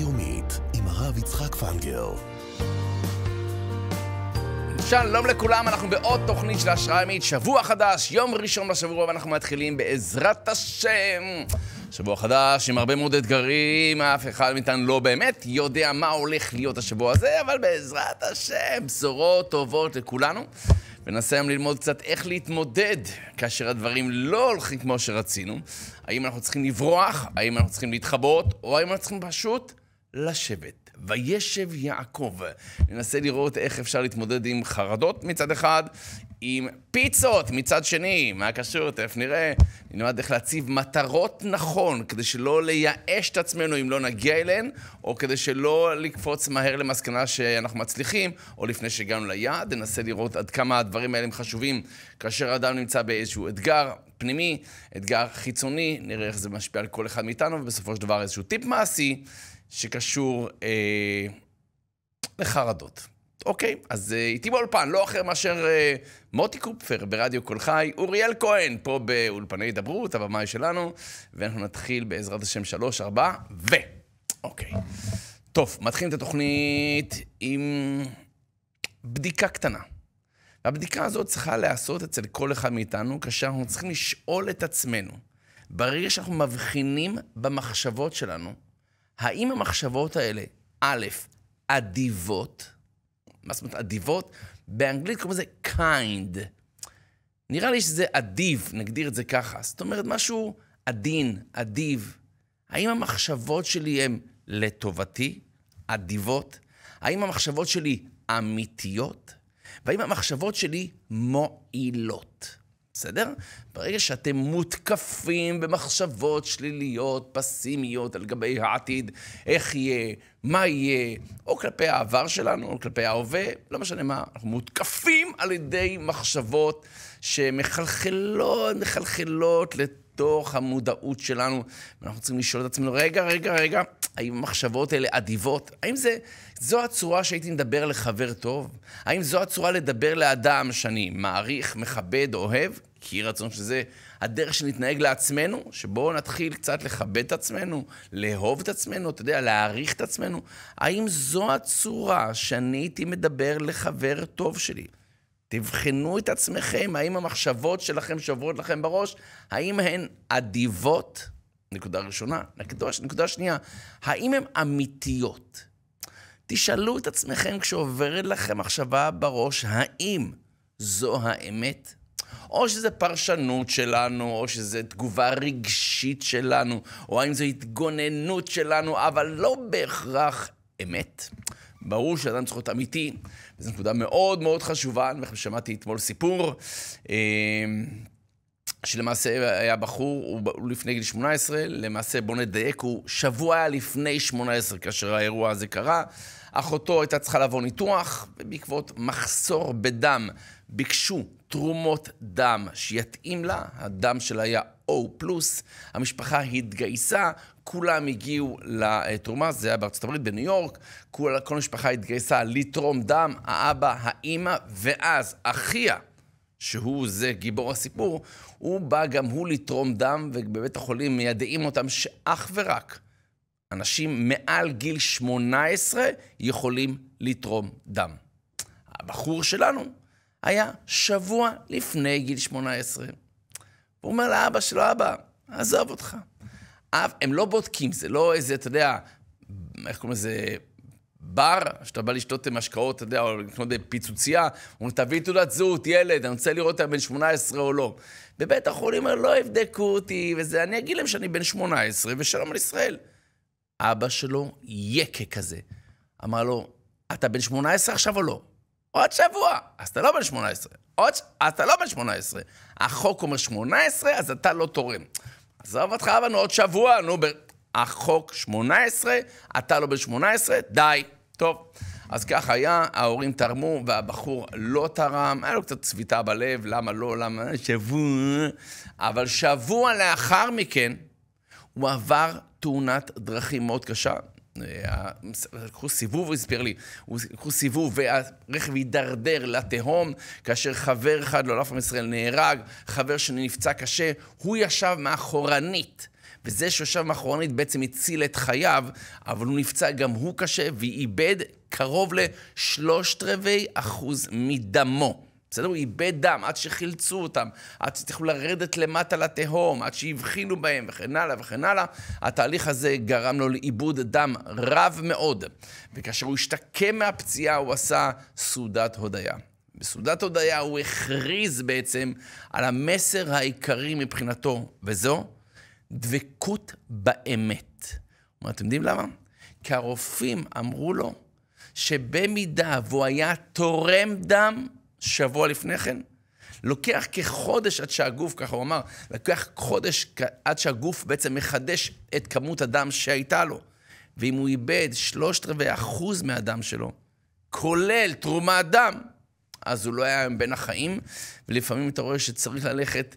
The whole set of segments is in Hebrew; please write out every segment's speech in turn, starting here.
יומית עם הרב יצחק פנגר. שלום לכולם, אנחנו בעוד תוכנית של השראה ימית, שבוע חדש, יום ראשון בשבוע, ואנחנו מתחילים בעזרת השם. שבוע חדש עם הרבה מאוד אתגרים, אף אחד מאיתנו לא באמת יודע מה הולך להיות השבוע הזה, אבל בעזרת השם, בשורות טובות לכולנו. וננסה היום ללמוד קצת איך להתמודד כאשר הדברים לא הולכים כמו שרצינו. האם אנחנו צריכים לברוח, האם אנחנו צריכים להתחבות, או האם אנחנו צריכים פשוט לשבת. וישב יעקב. ננסה לראות איך אפשר להתמודד עם חרדות מצד אחד, עם פיצות מצד שני. מה קשור? תכף נראה. נלמד איך להציב מטרות נכון, כדי שלא לייאש את עצמנו אם לא נגיע אליהן, או כדי שלא לקפוץ מהר למסקנה שאנחנו מצליחים, או לפני שהגענו ליעד. ננסה לראות עד כמה הדברים האלה הם חשובים כאשר אדם נמצא באיזשהו אתגר. פנימי, אתגר חיצוני, נראה איך זה משפיע על כל אחד מאיתנו, ובסופו של דבר איזשהו טיפ מעשי שקשור אה, לחרדות. אוקיי, אז אה, איתי באולפן, לא אחר מאשר אה, מוטי קופפר ברדיו קול חי, אוריאל כהן פה באולפני הידברות, הבמאי שלנו, ואנחנו נתחיל בעזרת השם שלוש, ארבע, ו... אוקיי. טוב, מתחילים את התוכנית עם בדיקה קטנה. הבדיקה הזאת צריכה להיעשות אצל כל אחד מאיתנו, כאשר אנחנו צריכים לשאול את עצמנו, ברגע שאנחנו מבחינים במחשבות שלנו, האם המחשבות האלה, א', אדיבות, מה זאת אומרת אדיבות? באנגלית קוראים לזה kind. נראה לי שזה אדיב, נגדיר את זה ככה. זאת אומרת, משהו עדין, אדיב. האם המחשבות שלי הן לטובתי, אדיבות? האם המחשבות שלי אמיתיות? והאם המחשבות שלי מועילות? בסדר? ברגע שאתם מותקפים במחשבות שליליות, פסימיות, על גבי העתיד, איך יהיה, מה יהיה, או כלפי העבר שלנו, או כלפי ההווה, לא משנה מה, אנחנו מותקפים על ידי מחשבות שמחלחלות, מחלחלות לתוך המודעות שלנו. ואנחנו צריכים לשאול את עצמנו, רגע, רגע, רגע, האם המחשבות האלה אדיבות? האם זה, זו הצורה שהייתי מדבר לחבר טוב? האם זו הצורה לדבר לאדם שאני מעריך, מכבד, אוהב? כי יהי רצון שזה הדרך שנתנהג לעצמנו, שבו נתחיל קצת לכבד את עצמנו, לאהוב את עצמנו, אתה יודע, להעריך את עצמנו. האם זו הצורה שאני הייתי מדבר לחבר טוב שלי? תבחנו את עצמכם, האם המחשבות שלכם שעוברות לכם בראש, האם הן אדיבות? נקודה ראשונה. נקודה, נקודה שנייה, האם הן אמיתיות? תשאלו את עצמכם כשעוברת לכם מחשבה בראש, האם זו האמת? או שזה פרשנות שלנו, או שזה תגובה רגשית שלנו, או האם זו התגוננות שלנו, אבל לא בהכרח אמת. ברור שאדם צריך להיות אמיתי, וזו נקודה מאוד מאוד חשובה. אני שמעתי אתמול סיפור. אמ, שלמעשה היה בחור, הוא לפני גיל 18, למעשה בוא נדייק, הוא שבוע היה לפני 18 כאשר האירוע הזה קרה. אחותו הייתה צריכה לבוא ניתוח, ובעקבות מחסור בדם ביקשו תרומות דם שיתאים לה, הדם שלה היה O+, פלוס, המשפחה התגייסה, כולם הגיעו לתרומה, זה היה בארצות הברית, בניו יורק, כל, כל המשפחה התגייסה לתרום דם, האבא, האימא, ואז אחיה, שהוא זה גיבור הסיפור, הוא בא גם הוא לתרום דם, ובבית החולים מיידעים אותם שאך ורק אנשים מעל גיל 18 יכולים לתרום דם. הבחור שלנו היה שבוע לפני גיל 18. הוא אומר לאבא שלו, אבא, עזוב אותך. אב, הם לא בודקים, זה לא איזה, אתה יודע, איך קוראים לזה, בר, שאתה בא לשתות עם השקעות, אתה יודע, או לקנות פיצוצייה, הוא אומר, תביא תעודת זהות, ילד, אני רוצה לראות אם אתה בן 18 או לא. בבית החולים אומר, לא יבדקו אותי וזה, אני אגיד להם שאני בן 18 ושלום על ישראל. אבא שלו יקה כזה. אמר לו, אתה בן 18 עכשיו או לא? עוד שבוע, אז אתה לא בן 18. עוד ש... אז אתה לא בן 18. החוק אומר 18, אז אתה לא תורם. עזוב אותך, אבל עוד שבוע, נו, ב... החוק 18, אתה לא בן 18, די. טוב. אז כך היה, ההורים תרמו והבחור לא תרם, היה לו קצת צביטה בלב, למה לא, למה, שבוע. אבל שבוע לאחר מכן, הוא עבר תאונת דרכים מאוד קשה. אה, לקחו סיבוב, הוא הסביר לי, לקחו סיבוב והרכב הידרדר לתהום, כאשר חבר אחד לעולם לא, לא עם ישראל נהרג, חבר שני נפצע קשה, הוא ישב מאחורנית. וזה שיושב מאחורנית בעצם הציל את חייו, אבל הוא נפצע גם הוא קשה ואיבד קרוב לשלושת רבעי אחוז מדמו. בסדר? הוא איבד דם עד שחילצו אותם, עד שצריכו לרדת למטה לתהום, עד שהבחינו בהם וכן הלאה וכן הלאה. התהליך הזה גרם לו לאיבוד דם רב מאוד, וכאשר הוא השתקם מהפציעה הוא עשה סעודת הודיה. בסעודת הודיה הוא הכריז בעצם על המסר העיקרי מבחינתו, וזו דבקות באמת. כלומר, אתם יודעים למה? כי הרופאים אמרו לו שבמידה והוא היה תורם דם, שבוע לפני כן. לוקח כחודש עד שהגוף, ככה הוא אמר, לוקח חודש עד שהגוף בעצם מחדש את כמות הדם שהייתה לו. ואם הוא איבד שלושת רבעי אחוז מהדם שלו, כולל תרומת דם, אז הוא לא היה בין החיים, ולפעמים אתה רואה שצריך ללכת,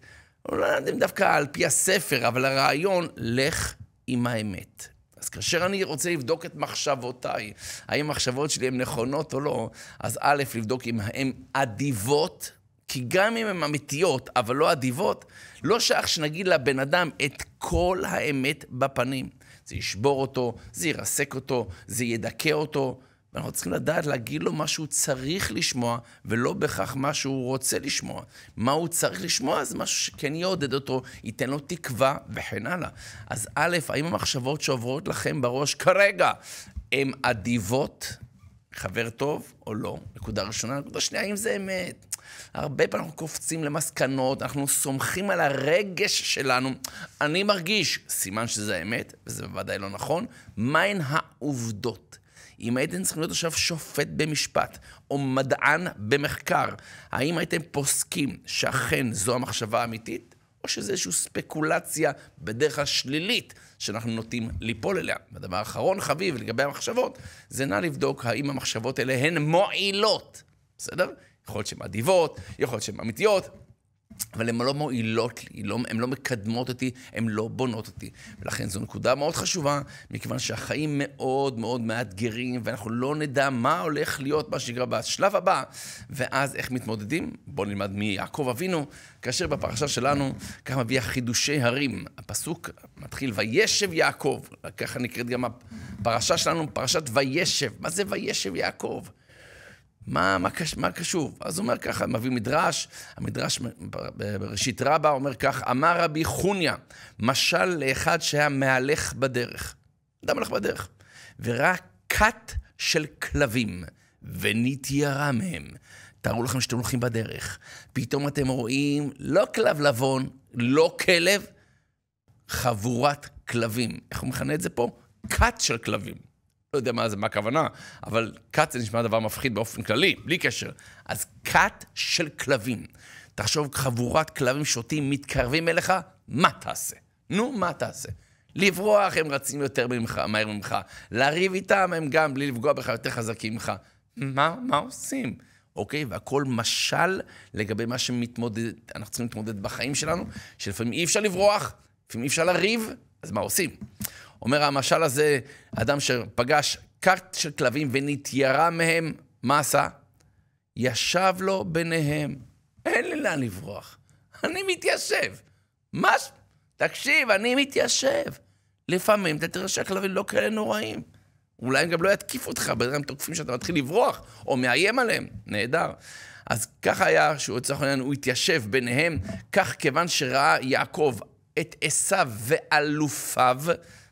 לא יודע אם דווקא על פי הספר, אבל הרעיון, לך עם האמת. אז כאשר אני רוצה לבדוק את מחשבותיי, האם המחשבות שלי הן נכונות או לא, אז א', לבדוק אם הן אדיבות, כי גם אם הן אמיתיות, אבל לא אדיבות, לא שייך שנגיד לבן אדם את כל האמת בפנים. זה ישבור אותו, זה ירסק אותו, זה ידכא אותו. ואנחנו צריכים לדעת להגיד לו מה שהוא צריך לשמוע, ולא בהכרח מה שהוא רוצה לשמוע. מה הוא צריך לשמוע זה משהו שכן יעודד אותו, ייתן לו תקווה וכן הלאה. אז א', האם המחשבות שעוברות לכם בראש כרגע הן אדיבות? חבר טוב או לא? נקודה ראשונה. נקודה שנייה, האם זה אמת? הרבה פעמים אנחנו קופצים למסקנות, אנחנו סומכים על הרגש שלנו. אני מרגיש, סימן שזה האמת, וזה בוודאי לא נכון, מהן העובדות? אם הייתם צריכים להיות עכשיו שופט במשפט, או מדען במחקר, האם הייתם פוסקים שאכן זו המחשבה האמיתית? או שזה איזושהי ספקולציה בדרך השלילית שאנחנו נוטים ליפול אליה. והדבר האחרון חביב לגבי המחשבות, זה נא לבדוק האם המחשבות האלה הן מועילות, בסדר? יכול להיות שהן אדיבות, יכול להיות שהן אמיתיות, אבל הן לא מועילות לי, לא, הן לא מקדמות אותי, הן לא בונות אותי. ולכן זו נקודה מאוד חשובה, מכיוון שהחיים מאוד מאוד מאתגרים, ואנחנו לא נדע מה הולך להיות, מה שנקרא, בשלב הבא, ואז איך מתמודדים. בואו נלמד מיעקב אבינו, כאשר בפרשה שלנו, כך מביא חידושי הרים. הפסוק מתחיל, וישב יעקב, ככה נקראת גם הפרשה שלנו, פרשת וישב. מה זה וישב יעקב? מה, מה, קש, מה קשור? אז הוא אומר ככה, מביא מדרש, המדרש בראשית רבה אומר כך, אמר רבי חוניה, משל לאחד שהיה מהלך בדרך. אדם הלך בדרך, וראה כת של כלבים, ונתיירה מהם. תארו לכם שאתם הולכים בדרך, פתאום אתם רואים לא כלב לבון, לא כלב, חבורת כלבים. איך הוא מכנה את זה פה? כת של כלבים. לא יודע מה זה, מה הכוונה, אבל כת זה נשמע דבר מפחיד באופן כללי, בלי קשר. אז כת של כלבים. תחשוב, חבורת כלבים שוטים מתקרבים אליך, מה תעשה? נו, מה תעשה? לברוח הם רצים יותר ממך, מהר ממך, לריב איתם הם גם, בלי לפגוע בך, יותר חזקים ממך. מה, מה עושים? אוקיי? והכל משל לגבי מה שמתמודד, אנחנו צריכים להתמודד בחיים שלנו, שלפעמים אי אפשר לברוח, לפעמים אי אפשר לריב, אז מה עושים? אומר המשל הזה, אדם שפגש כת של כלבים ונתיירה מהם, מה עשה? ישב לו ביניהם. אין לי לאן לברוח. אני מתיישב. מה? תקשיב, אני מתיישב. לפעמים אתה תראה שהכלבים לא כאלה נוראים. אולי הם גם לא יתקיפו אותך, בדרך הם תוקפים שאתה מתחיל לברוח, או מאיים עליהם. נהדר. אז ככה היה, שהוא לצורך העניין, הוא התיישב ביניהם, כך כיוון שראה יעקב את עשיו ואלופיו,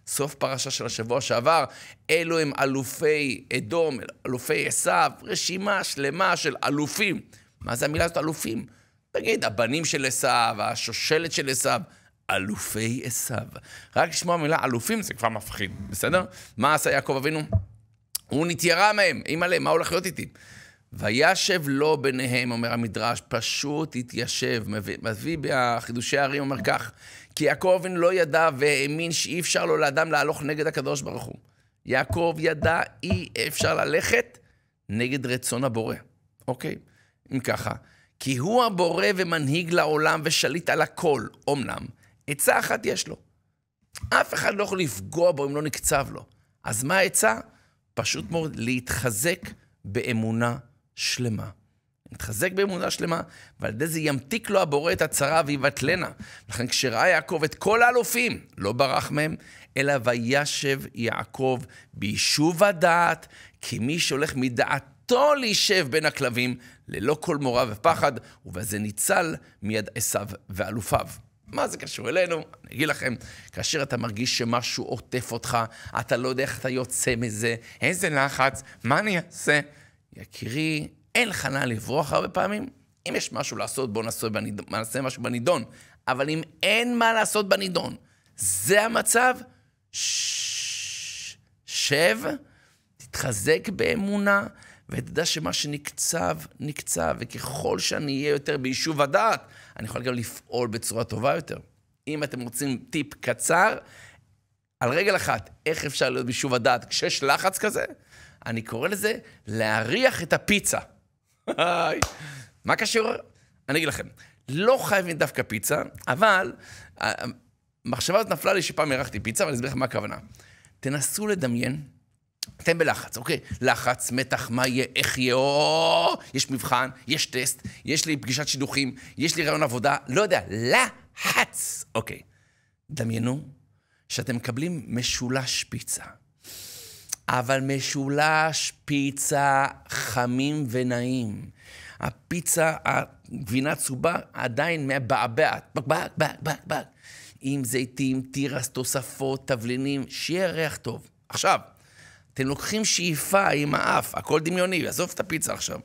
סוף פרשה של השבוע שעבר, אלו הם אלופי אדום, אלופי עשיו, רשימה שלמה של אלופים. מה זה המילה הזאת אלופים? תגיד, הבנים של עשיו, השושלת של עשיו, אלופי עשיו. רק לשמוע מילה אלופים זה כבר מפחיד, בסדר? מה עשה יעקב אבינו? הוא נתיירה מהם, אימא'לה, מה הולך להיות איתי? וישב לו ביניהם, אומר המדרש, פשוט התיישב. מביא, מביא בחידושי הערים, אומר כך, כי יעקב אבינו לא ידע והאמין שאי אפשר לו לאדם להלוך נגד הקדוש ברוך הוא. יעקב ידע אי אפשר ללכת נגד רצון הבורא, אוקיי? אם ככה, כי הוא הבורא ומנהיג לעולם ושליט על הכל, אמנם, עצה אחת יש לו. אף אחד לא יכול לפגוע בו אם לא נקצב לו. אז מה העצה? פשוט מאוד להתחזק באמונה שלמה. מתחזק באמונה שלמה, ועל ידי זה ימתיק לו הבורא את הצרה ויבטלנה. לכן כשראה יעקב את כל האלופים, לא ברח מהם, אלא וישב יעקב ביישוב הדעת, כי מי שהולך מדעתו להישב בין הכלבים, ללא כל מורא ופחד, ובזה ניצל מיד עשיו ואלופיו. מה זה קשור אלינו? אני אגיד לכם, כאשר אתה מרגיש שמשהו עוטף אותך, אתה לא יודע איך אתה יוצא מזה, איזה לחץ, מה אני אעשה? יקירי, אין לך חנה לברוח הרבה פעמים. אם יש משהו לעשות, בואו נעשה, בניד... נעשה משהו בנידון. אבל אם אין מה לעשות בנידון, זה המצב, ש... שב, תתחזק באמונה, ותדע שמה שנקצב, נקצב, וככל שאני אהיה יותר ביישוב הדעת, אני יכול גם לפעול בצורה טובה יותר. אם אתם רוצים טיפ קצר, על רגל אחת, איך אפשר להיות ביישוב הדעת כשיש לחץ כזה? אני קורא לזה להריח את הפיצה. מה קשור? אני אגיד לכם, לא חייבים דווקא פיצה, אבל אה, המחשבה הזאת נפלה לי שפעם אירחתי פיצה, ואני אסביר לכם מה הכוונה. תנסו לדמיין, אתם בלחץ, אוקיי? לחץ, מתח, מה יהיה, איך יהיה, או, יש מבחן, יש טסט, יש לי פגישת שידוכים, יש לי רעיון עבודה, לא יודע, לחץ. אוקיי, דמיינו שאתם מקבלים משולש פיצה. אבל משולש פיצה חמים ונעים. הפיצה, הגבינה צהובה עדיין מבעבעת, בק, בק, בק, בק. עם זיתים, תירס, תוספות, תבלינים, שיהיה ריח טוב. עכשיו, אתם לוקחים שאיפה עם האף, הכל דמיוני, עזוב את הפיצה עכשיו.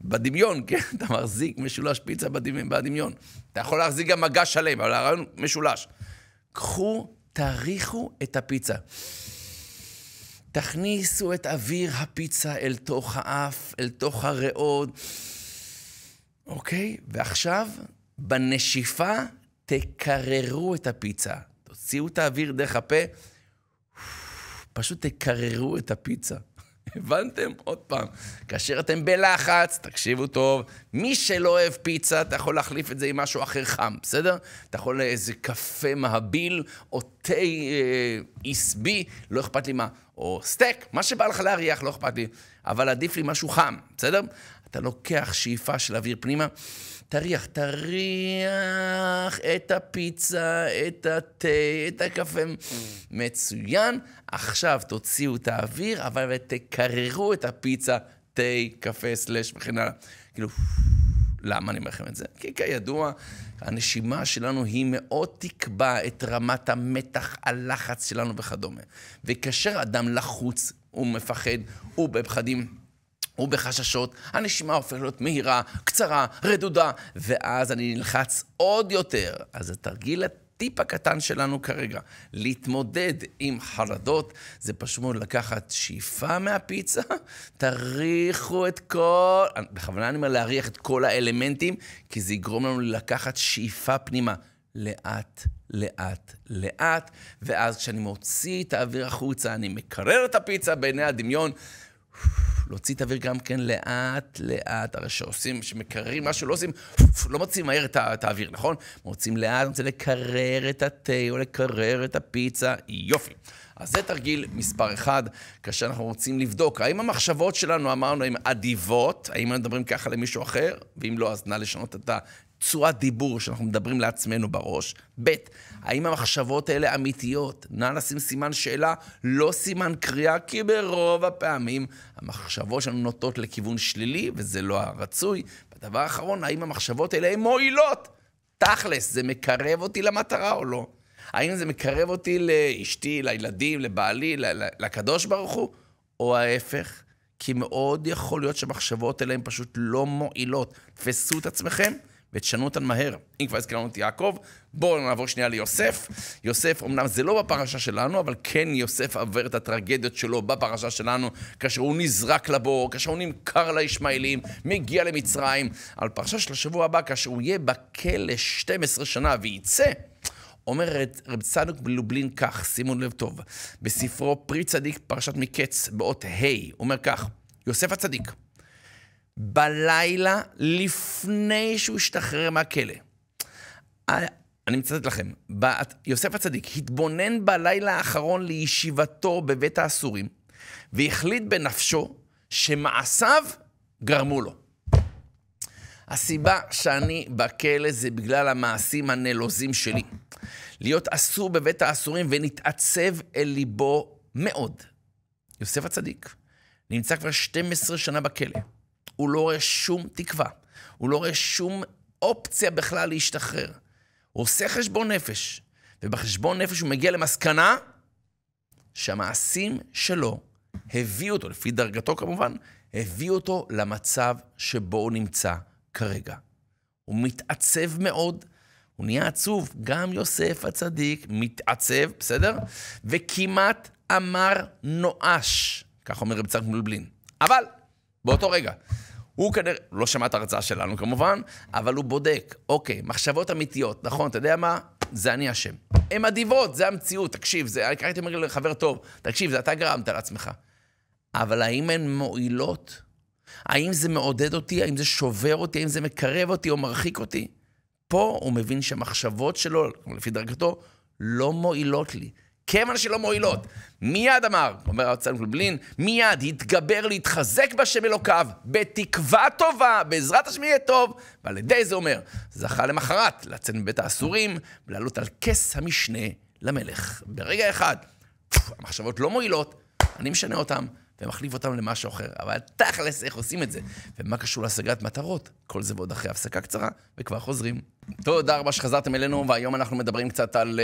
בדמיון, כן? אתה מחזיק משולש פיצה בדמיון. בדמיון. אתה יכול להחזיק גם מגש שלם, אבל הרעיון משולש. קחו, תאריכו את הפיצה. תכניסו את אוויר הפיצה אל תוך האף, אל תוך הריאות, אוקיי? ועכשיו, בנשיפה, תקררו את הפיצה. תוציאו את האוויר דרך הפה, פשוט תקררו את הפיצה. הבנתם? עוד פעם, כאשר אתם בלחץ, תקשיבו טוב, מי שלא אוהב פיצה, אתה יכול להחליף את זה עם משהו אחר חם, בסדר? אתה יכול לאיזה קפה מהביל, או תה אה, איסבי, לא אכפת לי מה, או סטייק, מה שבא לך להריח, לא אכפת לי, אבל עדיף לי משהו חם, בסדר? אתה לוקח שאיפה של אוויר פנימה. תריח, תריח את הפיצה, את התה, את הקפה. מצוין. עכשיו תוציאו את האוויר, אבל תקררו את הפיצה, תה, קפה, סלאש וכן הלאה. כאילו, למה אני אומר לכם את זה? כי כידוע, הנשימה שלנו היא מאוד תקבע את רמת המתח, הלחץ שלנו וכדומה. וכאשר אדם לחוץ, הוא מפחד, הוא בפחדים. ובחששות, הנשימה הופכת להיות מהירה, קצרה, רדודה, ואז אני נלחץ עוד יותר. אז התרגיל הטיפ הקטן שלנו כרגע, להתמודד עם חרדות, זה פשוט מאוד לקחת שאיפה מהפיצה, תריחו את כל... בכוונה אני אומר להריח את כל האלמנטים, כי זה יגרום לנו לקחת שאיפה פנימה. לאט, לאט, לאט, ואז כשאני מוציא את האוויר החוצה, אני מקרר את הפיצה בעיני הדמיון. להוציא את האוויר גם כן לאט-לאט. הרי שעושים, שמקררים משהו, לא עושים, לא מוציאים מהר את האוויר, נכון? מוציאים לאט, רוצים לקרר את התה או לקרר את הפיצה, יופי. אז זה תרגיל מספר אחד, כאשר אנחנו רוצים לבדוק האם המחשבות שלנו, אמרנו, הן אדיבות, האם אנחנו מדברים ככה למישהו אחר, ואם לא, אז נא לשנות את צורת דיבור שאנחנו מדברים לעצמנו בראש. ב', האם המחשבות האלה אמיתיות? נא לשים סימן שאלה, לא סימן קריאה, כי ברוב הפעמים המחשבות שלנו נוטות לכיוון שלילי, וזה לא הרצוי. והדבר האחרון, האם המחשבות האלה הן מועילות? תכלס, זה מקרב אותי למטרה או לא? האם זה מקרב אותי לאשתי, לילדים, לבעלי, לקדוש ברוך הוא? או ההפך? כי מאוד יכול להיות שהמחשבות האלה הן פשוט לא מועילות. תפסו את עצמכם ותשנו אותן מהר. אם כבר הזכרנו את יעקב, בואו נעבור שנייה ליוסף. יוסף, אמנם זה לא בפרשה שלנו, אבל כן יוסף עבר את הטרגדיות שלו בפרשה שלנו, כאשר הוא נזרק לבור, כאשר הוא נמכר לישמעאלים, מגיע למצרים. על פרשה של השבוע הבא, כאשר הוא יהיה בכלא 12 שנה וייצא, אומר רב צדוק בלובלין כך, שימו לב טוב, בספרו פרי צדיק פרשת מקץ, באות ה', אומר כך, יוסף הצדיק, בלילה לפני שהוא השתחרר מהכלא. אני מצטט לכם, יוסף הצדיק התבונן בלילה האחרון לישיבתו בבית האסורים, והחליט בנפשו שמעשיו גרמו לו. הסיבה שאני בכלא זה בגלל המעשים הנלוזים שלי. להיות אסור בבית האסורים ונתעצב אל ליבו מאוד. יוסף הצדיק נמצא כבר 12 שנה בכלא. הוא לא רואה שום תקווה. הוא לא רואה שום אופציה בכלל להשתחרר. הוא עושה חשבון נפש, ובחשבון נפש הוא מגיע למסקנה שהמעשים שלו הביאו אותו, לפי דרגתו כמובן, הביאו אותו למצב שבו הוא נמצא כרגע. הוא מתעצב מאוד, הוא נהיה עצוב. גם יוסף הצדיק מתעצב, בסדר? וכמעט אמר נואש, כך אומר רב צחק מלבלין. אבל, באותו רגע, הוא כנראה, לא שמע את ההרצאה שלנו כמובן, אבל הוא בודק, אוקיי, מחשבות אמיתיות, נכון, אתה יודע מה? זה אני אשם. הן אדיבות, זה המציאות, תקשיב, זה, אני הייתי אומר לחבר טוב, תקשיב, זה אתה גרמת לעצמך. אבל האם הן מועילות? האם זה מעודד אותי? האם זה שובר אותי? האם זה מקרב אותי או מרחיק אותי? פה הוא מבין שמחשבות שלו, לפי דרגתו, לא מועילות לי. כיוון שלא מועילות. מיד אמר, אומר הרצן גלובלין, מיד התגבר להתחזק בשם אלוקיו, בתקווה טובה, בעזרת השם יהיה טוב, ועל ידי זה אומר, זכה למחרת לצאת מבית האסורים ולעלות על כס המשנה למלך. ברגע אחד, המחשבות לא מועילות, אני משנה אותן. ומחליף אותם למשהו אחר. אבל תכלס, איך עושים את זה? ומה קשור להשגת מטרות? כל זה ועוד אחרי הפסקה קצרה, וכבר חוזרים. תודה רבה שחזרתם אלינו, והיום אנחנו מדברים קצת על...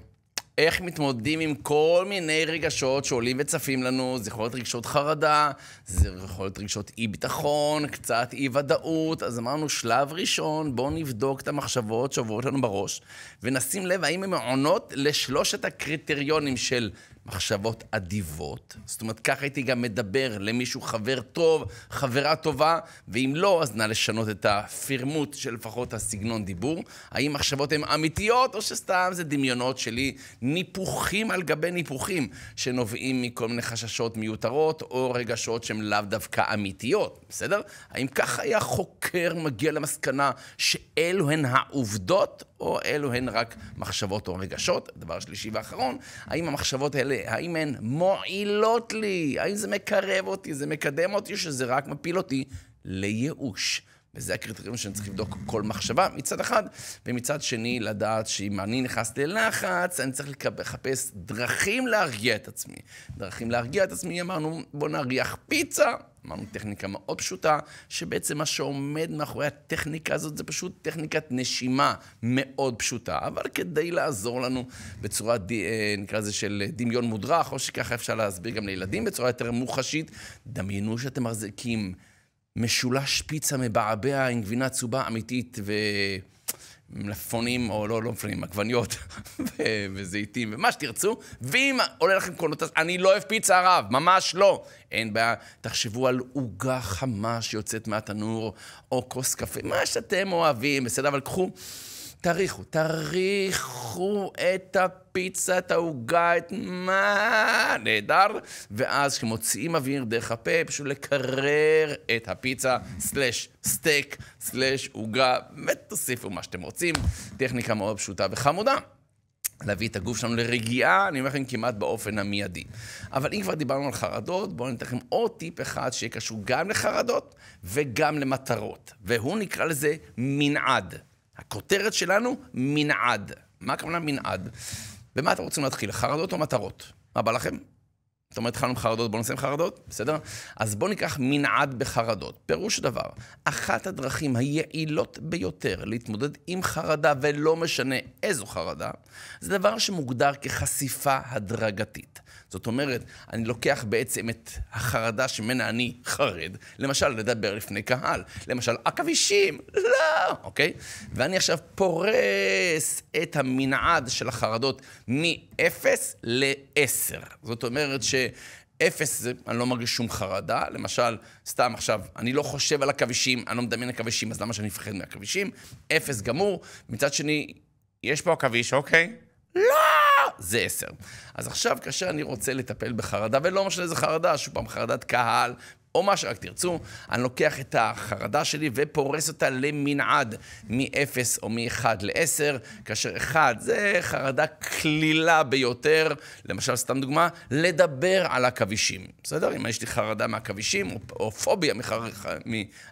Uh... איך מתמודדים עם כל מיני רגשות שעולים וצפים לנו, זה יכול להיות רגשות חרדה, זה יכול להיות רגשות אי-ביטחון, קצת אי-ודאות. אז אמרנו, שלב ראשון, בואו נבדוק את המחשבות שעוברות לנו בראש, ונשים לב האם הן עונות לשלושת הקריטריונים של מחשבות אדיבות. זאת אומרת, ככה הייתי גם מדבר למישהו חבר טוב, חברה טובה, ואם לא, אז נא לשנות את הפירמוט של לפחות הסגנון דיבור. האם מחשבות הן אמיתיות, או שסתם זה דמיונות שלי, ניפוחים על גבי ניפוחים, שנובעים מכל מיני חששות מיותרות, או רגשות שהן לאו דווקא אמיתיות, בסדר? האם ככה היה חוקר מגיע למסקנה שאלו הן העובדות, או אלו הן רק מחשבות או רגשות? דבר שלישי ואחרון, האם המחשבות האלה... האלה, האם הן מועילות לי? האם זה מקרב אותי? זה מקדם אותי? שזה רק מפיל אותי לייאוש? וזה הקריטריון שאני צריך לבדוק כל מחשבה מצד אחד, ומצד שני, לדעת שאם אני נכנס ללחץ, אני צריך לחפש דרכים להרגיע את עצמי. דרכים להרגיע את עצמי, אמרנו, בוא נריח פיצה, אמרנו טכניקה מאוד פשוטה, שבעצם מה שעומד מאחורי הטכניקה הזאת זה פשוט טכניקת נשימה מאוד פשוטה, אבל כדי לעזור לנו בצורה, ד... אה, נקרא לזה, של דמיון מודרך, או שככה אפשר להסביר גם לילדים בצורה יותר מוחשית, דמיינו שאתם מחזיקים משולש פיצה מבעבע עם גבינה צהובה אמיתית ו... מלפפונים, או לא, לא מלפפונים, עגבניות ו- וזיתים ומה שתרצו, ואם עולה לכם קונוטציה, אני לא אוהב פיצה הרב, ממש לא. אין בעיה, תחשבו על עוגה חמה שיוצאת מהתנור, או כוס קפה, מה שאתם אוהבים, בסדר? אבל קחו... תריחו, תריחו את הפיצה, את העוגה, את מה, נהדר. ואז כשמוציאים אוויר דרך הפה, פשוט לקרר את הפיצה, סלש סטייק, סלש עוגה, ותוסיפו מה שאתם רוצים. טכניקה מאוד פשוטה וחמודה. להביא את הגוף שלנו לרגיעה, אני אומר לכם כמעט באופן המיידי. אבל אם כבר דיברנו על חרדות, בואו ניתן לכם עוד טיפ אחד שיהיה קשור גם לחרדות וגם למטרות, והוא נקרא לזה מנעד. הכותרת שלנו, מנעד. מה הכוונה מנעד? במה אתם רוצים להתחיל, חרדות או מטרות? מה בא לכם? זאת אומרת, התחלנו עם חרדות, בואו נעשה עם חרדות, בסדר? אז בואו ניקח מנעד בחרדות. פירוש דבר, אחת הדרכים היעילות ביותר להתמודד עם חרדה, ולא משנה איזו חרדה, זה דבר שמוגדר כחשיפה הדרגתית. זאת אומרת, אני לוקח בעצם את החרדה שממנה אני חרד, למשל, לדבר לפני קהל, למשל, עכבישים, לא, אוקיי? ואני עכשיו פורס את המנעד של החרדות מ-0 ל-10. זאת אומרת ש... אפס אני לא מרגיש שום חרדה. למשל, סתם עכשיו, אני לא חושב על עכבישים, אני לא מדמיין עכבישים, אז למה שאני מפחד מעכבישים? אפס גמור. מצד שני, יש פה עכביש, אוקיי? לא! אה, זה עשר. אז עכשיו, כאשר אני רוצה לטפל בחרדה, ולא משנה איזה חרדה, שוב פעם, חרדת קהל, או מה שרק תרצו, אני לוקח את החרדה שלי ופורס אותה למנעד, מ-0 או מ-1 ל-10, כאשר 1 זה חרדה קלילה ביותר, למשל, סתם דוגמה, לדבר על עכבישים. בסדר? אם יש לי חרדה מעכבישים, או, או פוביה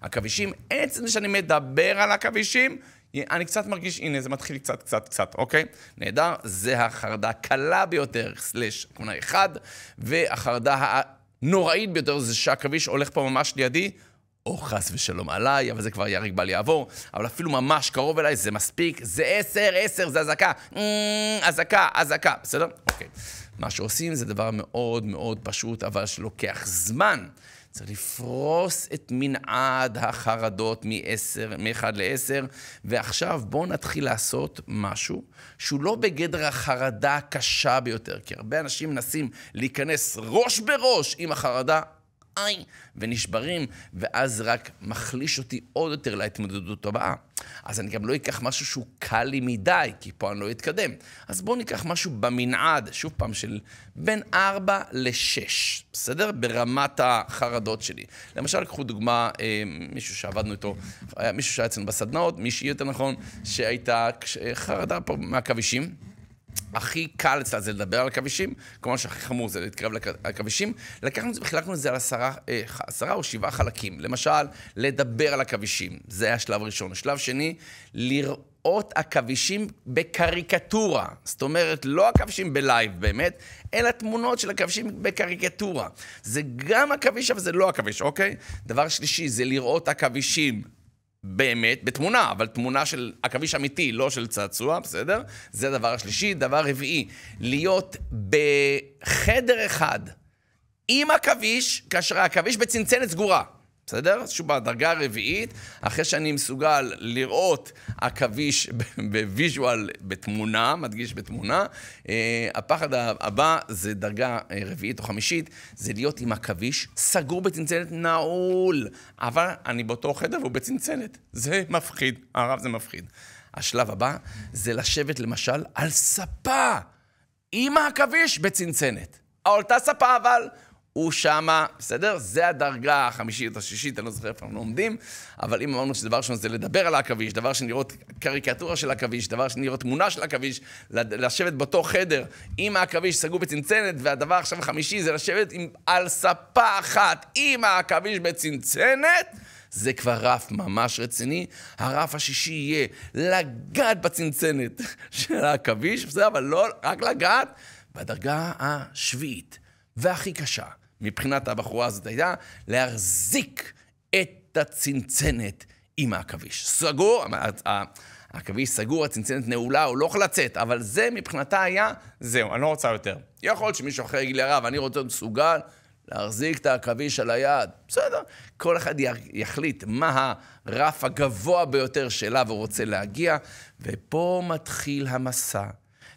מעכבישים, עצם זה שאני מדבר על עכבישים, אני קצת מרגיש, הנה, זה מתחיל קצת, קצת, קצת, אוקיי? נהדר, זה החרדה הקלה ביותר, סלש, תמונה אחד, והחרדה הנוראית ביותר זה שהכביש הולך פה ממש לידי, או חס ושלום עליי, אבל זה כבר יריג בל יעבור, אבל אפילו ממש קרוב אליי, זה מספיק, זה עשר, עשר, זה אזעקה, אמ, אזעקה, אזעקה, בסדר? אוקיי. מה שעושים זה דבר מאוד מאוד פשוט, אבל שלוקח זמן. צריך לפרוס את מנעד החרדות מ-1 ל-10, ועכשיו בואו נתחיל לעשות משהו שהוא לא בגדר החרדה הקשה ביותר, כי הרבה אנשים מנסים להיכנס ראש בראש עם החרדה איי, ונשברים, ואז רק מחליש אותי עוד יותר להתמודדות הבאה. אז אני גם לא אקח משהו שהוא קל לי מדי, כי פה אני לא אתקדם. אז בואו ניקח משהו במנעד, שוב פעם, של בין 4 ל-6, בסדר? ברמת החרדות שלי. למשל, קחו דוגמה, אה, מישהו שעבדנו איתו, היה אה, מישהו שהיה אצלנו בסדנאות, מישהי יותר נכון, שהייתה אה, חרדה פה מהכבישים. הכי קל אצלה זה לדבר על עכבישים, כמו שהכי חמור זה להתקרב לעכבישים. לקחנו את זה וחילקנו את זה על עשרה, אה, עשרה או שבעה חלקים. למשל, לדבר על עכבישים, זה היה שלב ראשון. שלב שני, לראות עכבישים בקריקטורה. זאת אומרת, לא עכבישים בלייב באמת, אלא תמונות של עכבישים בקריקטורה. זה גם עכביש, אבל זה לא עכביש, אוקיי? דבר שלישי, זה לראות עכבישים באמת, בתמונה, אבל תמונה של עכביש אמיתי, לא של צעצוע, בסדר? זה הדבר השלישי. דבר רביעי, להיות בחדר אחד עם עכביש, כאשר העכביש בצנצנת סגורה. בסדר? אז שוב, בדרגה הרביעית, אחרי שאני מסוגל לראות עכביש בוויז'ואל, בתמונה, מדגיש בתמונה, אה, הפחד הבא זה דרגה אה, רביעית או חמישית, זה להיות עם עכביש סגור בצנצנת נעול, אבל אני באותו חדר והוא בצנצנת. זה מפחיד, הרב זה מפחיד. השלב הבא זה לשבת למשל על ספה עם העכביש בצנצנת. על אותה ספה אבל, הוא שמה, בסדר? זה הדרגה החמישית, השישית, אני לא זוכר איפה אנחנו עומדים, אבל אם אמרנו שדבר ראשון זה לדבר על העכביש, דבר שני לראות קריקטורה של עכביש, דבר שני לראות תמונה של עכביש, לשבת באותו חדר עם העכביש סגור בצנצנת, והדבר עכשיו החמישי זה לשבת עם, על ספה אחת עם העכביש בצנצנת, זה כבר רף ממש רציני. הרף השישי יהיה לגעת בצנצנת של העכביש, בסדר? אבל לא רק לגעת, בדרגה השביעית והכי קשה. מבחינת הבחורה הזאת הייתה להחזיק את הצנצנת עם העכביש. סגור, אה, אה, העכביש סגור, הצנצנת נעולה, הוא לא יכול לצאת, אבל זה מבחינתה היה, זהו, אני לא רוצה יותר. יכול להיות שמישהו אחר יגיד לי, הרב, אני רוצה מסוגל להחזיק את העכביש על היד. בסדר, כל אחד יחליט מה הרף הגבוה ביותר שאליו הוא רוצה להגיע, ופה מתחיל המסע.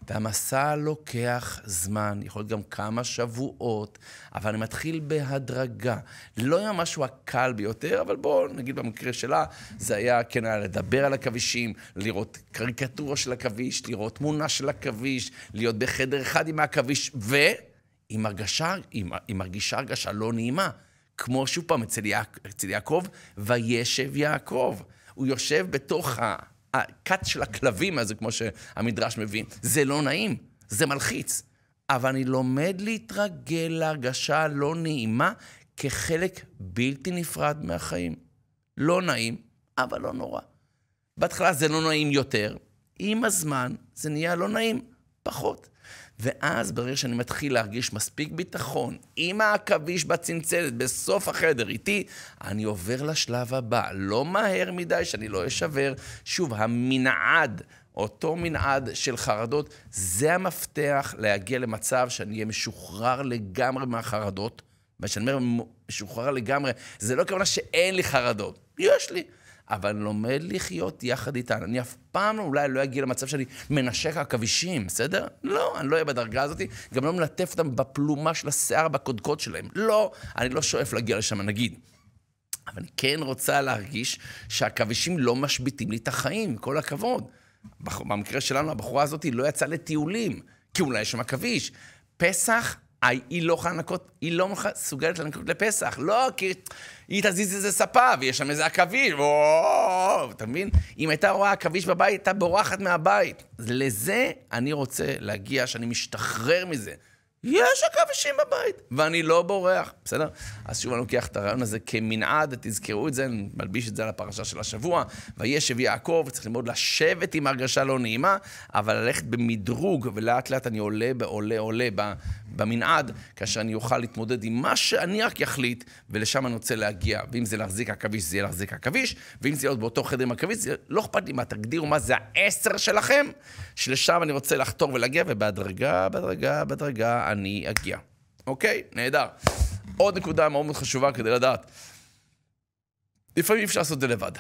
והמסע לוקח זמן, יכול להיות גם כמה שבועות, אבל אני מתחיל בהדרגה. לא עם המשהו הקל ביותר, אבל בואו נגיד במקרה שלה, זה היה, כן, היה לדבר על עכבישים, לראות קריקטורה של עכביש, לראות תמונה של עכביש, להיות בחדר אחד עם העכביש, והיא מרגישה, היא, מרגישה הרגשה לא נעימה. כמו שוב פעם אצל, יע, אצל יעקב, וישב יעקב. הוא יושב בתוך ה... הכת של הכלבים הזה, כמו שהמדרש מביא. זה לא נעים, זה מלחיץ. אבל אני לומד להתרגל להרגשה לא נעימה כחלק בלתי נפרד מהחיים. לא נעים, אבל לא נורא. בהתחלה זה לא נעים יותר, עם הזמן זה נהיה לא נעים פחות. ואז ברגע שאני מתחיל להרגיש מספיק ביטחון עם העכביש בצנצנת בסוף החדר איתי, אני עובר לשלב הבא. לא מהר מדי, שאני לא אשבר. שוב, המנעד. אותו מנעד של חרדות, זה המפתח להגיע למצב שאני אהיה משוחרר לגמרי מהחרדות. וכשאני אומר משוחרר לגמרי, זה לא כוונה שאין לי חרדות, יש לי. אבל לומד לחיות יחד איתן. אני אף פעם אולי לא אגיע למצב שאני מנשק עכבישים, בסדר? לא, אני לא אהיה בדרגה הזאת, גם לא מלטף אותם בפלומה של השיער, בקודקוד שלהם. לא, אני לא שואף להגיע לשם, נגיד. אבל אני כן רוצה להרגיש שהעכבישים לא משביתים לי את החיים, כל הכבוד. במקרה שלנו, הבחורה הזאת לא יצאה לטיולים, כי אולי יש שם עכביש. פסח היא לא יכולה לנקות, היא לא מסוגלת לנקות לפסח. לא, כי היא תזיז איזה ספה, ויש שם איזה עכביש, אתה מבין? אם הייתה רואה עכביש בבית, הייתה בורחת מהבית. לזה אני רוצה להגיע, שאני משתחרר מזה. יש עכבישים בבית, ואני לא בורח, בסדר? אז שוב אני לוקח את הרעיון הזה כמנעד, תזכרו את זה, אני מלביש את זה על הפרשה של השבוע. וישב יעקב, צריך ללמוד לשבת עם הרגשה לא נעימה, אבל ללכת במדרוג, ולאט לאט אני עולה, עולה, עולה במנעד, כאשר אני אוכל להתמודד עם מה שאני רק אחליט, ולשם אני רוצה להגיע. ואם זה להחזיק עכביש, זה יהיה להחזיק עכביש, ואם זה יהיה עוד באותו חדר עם עכביש, זה... לא אכפת לי מה, תגדירו מה זה העשר שלכם, שלשם אני רוצה לחתור ולהגיע, ובהדרגה, בהדרגה, בהדרגה אני אגיע. אוקיי? נהדר. עוד נקודה מאוד מאוד חשובה כדי לדעת. לפעמים אי אפשר לעשות את זה לבד.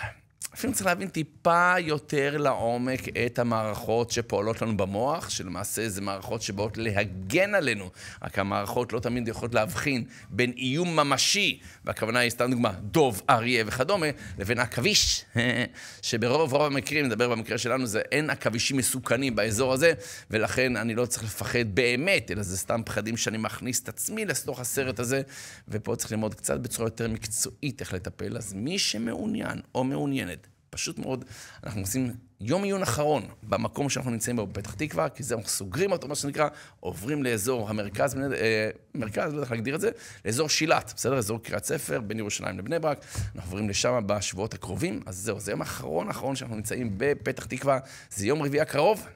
לפעמים צריך להבין טיפה יותר לעומק את המערכות שפועלות לנו במוח, שלמעשה זה מערכות שבאות להגן עלינו. רק המערכות לא תמיד יכולות להבחין בין איום ממשי, והכוונה היא סתם דוגמה, דוב, אריה וכדומה, לבין עכביש, שברוב רוב המקרים, נדבר במקרה שלנו, זה אין עכבישים מסוכנים באזור הזה, ולכן אני לא צריך לפחד באמת, אלא זה סתם פחדים שאני מכניס את עצמי לסתוך הסרט הזה, ופה צריך ללמוד קצת בצורה יותר מקצועית איך לטפל. אז מי שמעוניין או מעוניינת, פשוט מאוד, אנחנו עושים יום עיון אחרון במקום שאנחנו נמצאים בו בפתח תקווה, כי זה, אנחנו סוגרים אותו, מה שנקרא, עוברים לאזור המרכז, אה, מרכז, לא יודע איך להגדיר את זה, לאזור שילת, בסדר? אזור קריית ספר, בין ירושלים לבני ברק, אנחנו עוברים לשם בשבועות הקרובים, אז זהו, זה יום אחרון אחרון שאנחנו נמצאים בפתח תקווה, זה יום רביעי הקרוב.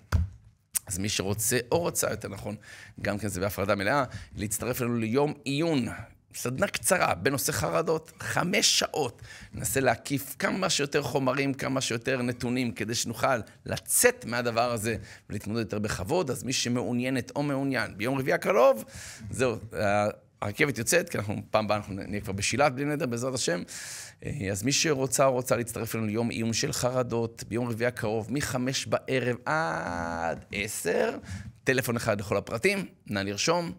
אז מי שרוצה, או רוצה יותר נכון, גם כן זה בהפרדה מלאה, להצטרף אלינו ליום עיון סדנה קצרה בנושא חרדות, חמש שעות. ננסה להקיף כמה שיותר חומרים, כמה שיותר נתונים, כדי שנוכל לצאת מהדבר הזה ולהתמודד יותר בכבוד. אז מי שמעוניינת או מעוניין, ביום רביעי הקרוב, זהו. הרכבת יוצאת, כי אנחנו, פעם הבאה אנחנו נהיה כבר בשילת בלי נדר, בעזרת השם. אה, אז מי שרוצה או רוצה להצטרף אלינו ליום עיון של חרדות, ביום רביעי הקרוב, מחמש בערב עד עשר, טלפון אחד לכל הפרטים, נא לרשום,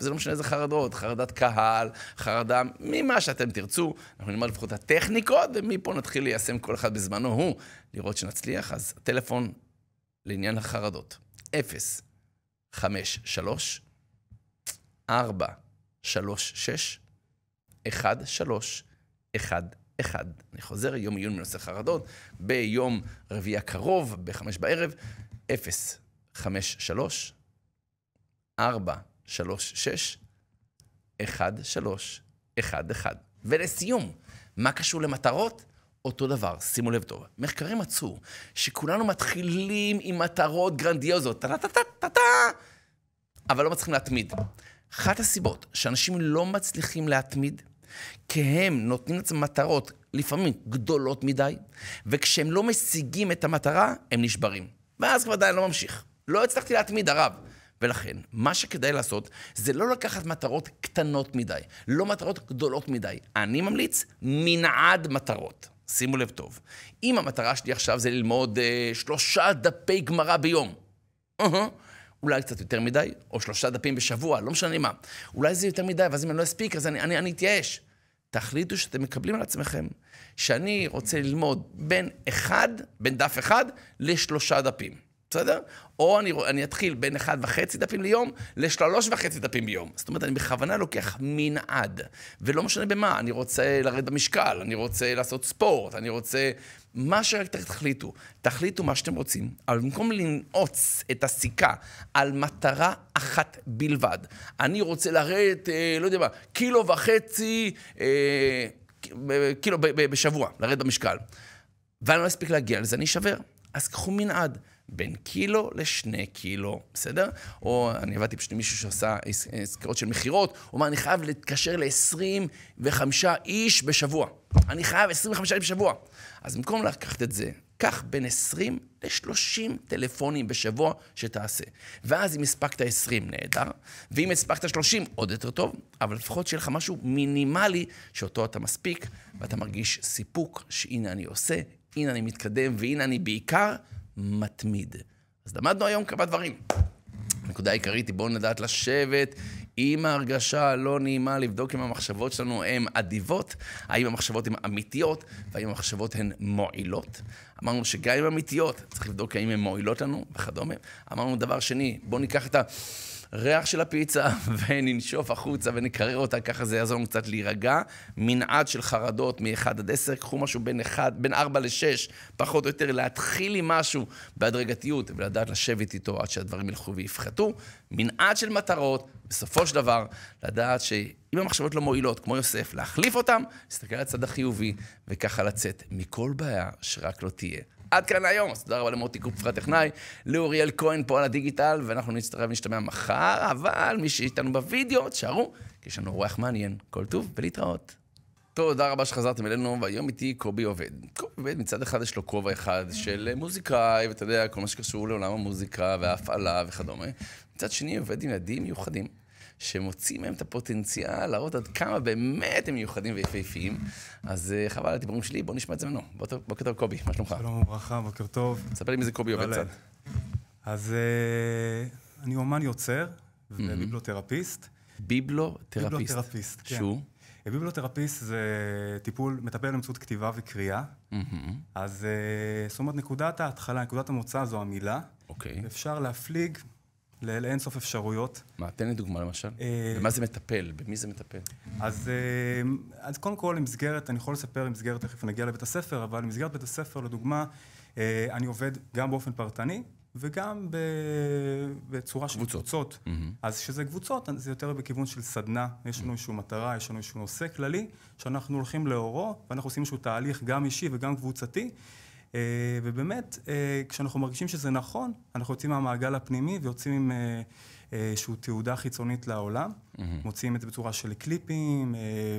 וזה לא משנה איזה חרדות, חרדת קהל, חרדה ממה שאתם תרצו. אנחנו נלמד לפחות את הטכניקות, ומפה נתחיל ליישם כל אחד בזמנו הוא, לראות שנצליח. אז הטלפון לעניין החרדות, 0, 5, 3, 4, 3, 6, 1, 3, 1, 1. אני חוזר, יום עיון בנושא חרדות, ביום רביעי הקרוב, ב-5 בערב, 0, 5, 3, 4, שלוש, שש, אחד, שלוש, אחד, אחד. ולסיום, מה קשור למטרות? אותו דבר, שימו לב טוב. מחקרים מצאו שכולנו מתחילים עם מטרות גרנדיוזות, טה-טה-טה-טה-טה, אבל לא מצליחים להתמיד. אחת הסיבות שאנשים לא מצליחים להתמיד, כי הם נותנים לעצמם מטרות לפעמים גדולות מדי, וכשהם לא משיגים את המטרה, הם נשברים. ואז כבר עדיין לא ממשיך. לא הצלחתי להתמיד, הרב. ולכן, מה שכדאי לעשות, זה לא לקחת מטרות קטנות מדי, לא מטרות גדולות מדי. אני ממליץ מנעד מטרות. שימו לב טוב, אם המטרה שלי עכשיו זה ללמוד אה, שלושה דפי גמרא ביום, אה, אולי קצת יותר מדי, או שלושה דפים בשבוע, לא משנה מה. אולי זה יותר מדי, ואז אם אני לא אספיק, אז אני, אני, אני אתייאש. תחליטו שאתם מקבלים על עצמכם שאני רוצה ללמוד בין אחד, בין דף אחד, לשלושה דפים. בסדר? או אני, אני אתחיל בין 1.5 דפים ליום ל-3.5 דפים ביום. זאת אומרת, אני בכוונה לוקח מנעד, ולא משנה במה, אני רוצה לרדת במשקל, אני רוצה לעשות ספורט, אני רוצה... מה שרק תחליטו, תחליטו מה שאתם רוצים, אבל במקום לנעוץ את הסיכה על מטרה אחת בלבד, אני רוצה לרדת, אה, לא יודע מה, קילו וחצי, אה, אה קילו בשבוע, לרדת במשקל, ואני לא אספיק להגיע לזה, אני אשבר. אז קחו מנעד. בין קילו לשני קילו, בסדר? או אני עבדתי פשוט עם מישהו שעשה עסקאות של מכירות, הוא אמר, אני חייב להתקשר ל-25 איש בשבוע. אני חייב 25 איש בשבוע. אז במקום לקחת את זה, קח בין 20 ל-30 טלפונים בשבוע שתעשה. ואז אם הספקת 20, נהדר, ואם הספקת 30, עוד יותר טוב, אבל לפחות שיהיה לך משהו מינימלי שאותו אתה מספיק, ואתה מרגיש סיפוק שהנה אני עושה, הנה אני מתקדם, והנה אני בעיקר מתמיד. אז למדנו היום כמה דברים. הנקודה העיקרית היא בואו נדעת לשבת עם ההרגשה הלא נעימה, לבדוק אם המחשבות שלנו הן אדיבות, האם המחשבות הן אמיתיות, והאם המחשבות הן מועילות. אמרנו שגם אם אמיתיות, צריך לבדוק האם הן מועילות לנו וכדומה. אמרנו דבר שני, בואו ניקח את ה... ריח של הפיצה, וננשוף החוצה ונקרר אותה, ככה זה יעזור לנו קצת להירגע. מנעד של חרדות מ-1 עד 10, קחו משהו בין, 1, בין 4 ל-6, פחות או יותר, להתחיל עם משהו בהדרגתיות, ולדעת לשבת איתו עד שהדברים ילכו ויפחתו. מנעד של מטרות, בסופו של דבר, לדעת שאם המחשבות לא מועילות, כמו יוסף, להחליף אותן, להסתכל על הצד החיובי, וככה לצאת מכל בעיה שרק לא תהיה. עד כאן היום. אז תודה רבה למוטי קופר הטכנאי, לאוריאל כהן פה על הדיגיטל, ואנחנו נצטרף ונשתמע מחר, אבל מי שאיתנו בווידאו, תשארו, כי יש לנו אורח מעניין. כל טוב ולהתראות. תודה רבה שחזרתם אלינו, והיום איתי קובי עובד. קובי עובד, מצד אחד יש לו כובע אחד של מוזיקאי, ואתה יודע, כל מה שקשור לעולם המוזיקה וההפעלה וכדומה. מצד שני, עובד עם ילדים מיוחדים. שמוציא מהם את הפוטנציאל להראות עד כמה באמת הם מיוחדים ויפהפיים. אז אה, חבל על הדיבורים שלי, בואו נשמע את זה ממנו. בוקר טוב, קובי, מה שלומך? שלום וברכה, בוקר טוב. ספר לי מי זה קובי עובד קצת. אז אה, אני אומן יוצר וביבלותרפיסט. Mm-hmm. ביבלותרפיסט. כן. שהוא? אה, ביבלותרפיסט זה טיפול, מטפל באמצעות כתיבה וקריאה. Mm-hmm. אז זאת אומרת, נקודת ההתחלה, נקודת המוצא זו המילה. אוקיי. אפשר להפליג לאין סוף אפשרויות. מה, תן לי דוגמה למשל. אה, במה זה מטפל? במי זה מטפל? אז, אה, אז קודם כל, למסגרת, אני יכול לספר למסגרת, תכף נגיע לבית הספר, אבל למסגרת בית הספר, לדוגמה, אה, אני עובד גם באופן פרטני, וגם בצורה של קבוצות. קבוצות. Mm-hmm. אז כשזה קבוצות, זה יותר בכיוון של סדנה, יש לנו mm איזושהי מטרה, יש לנו איזשהו נושא כללי, שאנחנו הולכים לאורו, ואנחנו עושים איזשהו תהליך גם אישי וגם קבוצתי. אה, ובאמת, אה, כשאנחנו מרגישים שזה נכון, אנחנו יוצאים מהמעגל הפנימי ויוצאים עם אה, איזושהי תעודה חיצונית לעולם. Mm-hmm. מוציאים את זה בצורה של קליפים,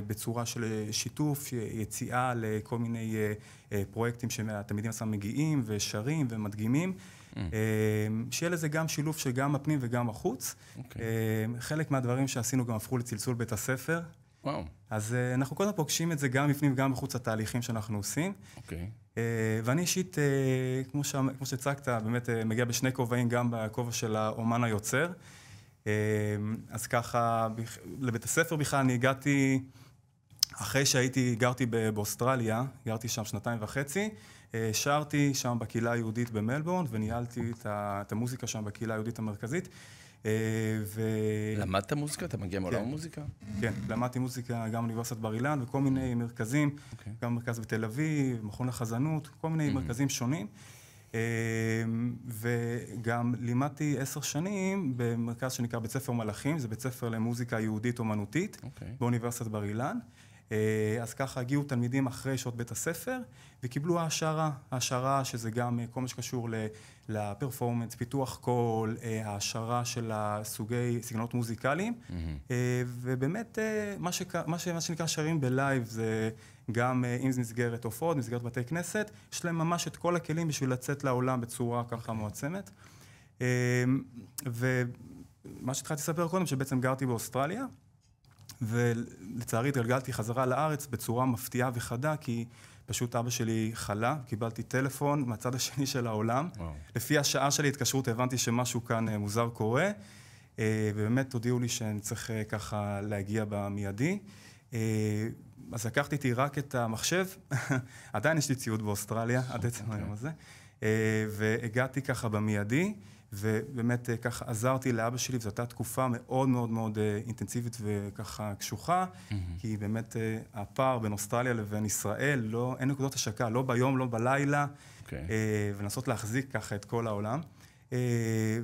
בצורה של שיתוף, יציאה לכל מיני פרויקטים שהתלמידים עצמם מגיעים ושרים ומדגימים. שיהיה לזה גם שילוב של גם הפנים וגם החוץ. Okay. אוקיי. חלק מהדברים שעשינו גם הפכו לצלצול בית הספר. וואו. אז אנחנו קודם פוגשים את זה גם בפנים וגם בחוץ התהליכים שאנחנו עושים. אוקיי. Okay. אה, ואני אישית, אה, כמו, ש... כמו שהצגת, באמת אה, מגיע בשני כובעים, גם בכובע של האומן היוצר. אז ככה, לבית הספר בכלל אני הגעתי, אחרי שהייתי, גרתי באוסטרליה, גרתי שם שנתיים וחצי, שרתי שם בקהילה היהודית במלבורן, וניהלתי את המוזיקה שם בקהילה היהודית המרכזית. אה, ו... למדת מוזיקה? אתה מגיע מעולם כן, מוזיקה? כן, למדתי מוזיקה גם באוניברסיטת בר אילן וכל מיני אוקיי. מרכזים, okay. אוקיי. גם מרכז בתל אביב, מכון לחזנות, כל מיני mm-hmm. מרכזים שונים. אה, וגם לימדתי עשר שנים במרכז שנקרא בית ספר מלאכים, זה בית ספר למוזיקה יהודית אומנותית, okay. באוניברסיטת בר אילן. אה, אז ככה הגיעו תלמידים אחרי שעות בית הספר וקיבלו העשרה, העשרה שזה גם אה, כל מה שקשור לפרפורמנס, פיתוח קול, אה, העשרה של הסוגי סגנונות מוזיקליים mm-hmm. ובאמת מה, שק... מה, מה שנקרא שרים בלייב זה גם אם זה מסגרת הופעות, מסגרת בתי כנסת, יש להם ממש את כל הכלים בשביל לצאת לעולם בצורה ככה אוקיי. מועצמת ומה שהתחלתי לספר קודם שבעצם גרתי באוסטרליה ולצערי התגלגלתי חזרה לארץ בצורה מפתיעה וחדה, כי פשוט אבא שלי חלה, קיבלתי טלפון מהצד השני של העולם. וואו. לפי השעה של ההתקשרות הבנתי שמשהו כאן אה, מוזר קורה, אה, ובאמת הודיעו לי שאני צריך אה, ככה להגיע במיידי. אז לקחתי איתי רק את המחשב, עדיין יש לי ציוד באוסטרליה, עד עצם אוקיי. היום הזה, והגעתי ככה במיידי. ובאמת אה, ככה עזרתי לאבא שלי, וזו הייתה תקופה מאוד מאוד מאוד אה, אינטנסיבית וככה קשוחה, mm-hmm. כי באמת אה, הפער בין אוסטרליה לבין ישראל, לא, אין נקודות השקה, לא ביום, לא בלילה, okay. אוקיי. ולנסות להחזיק ככה את כל העולם.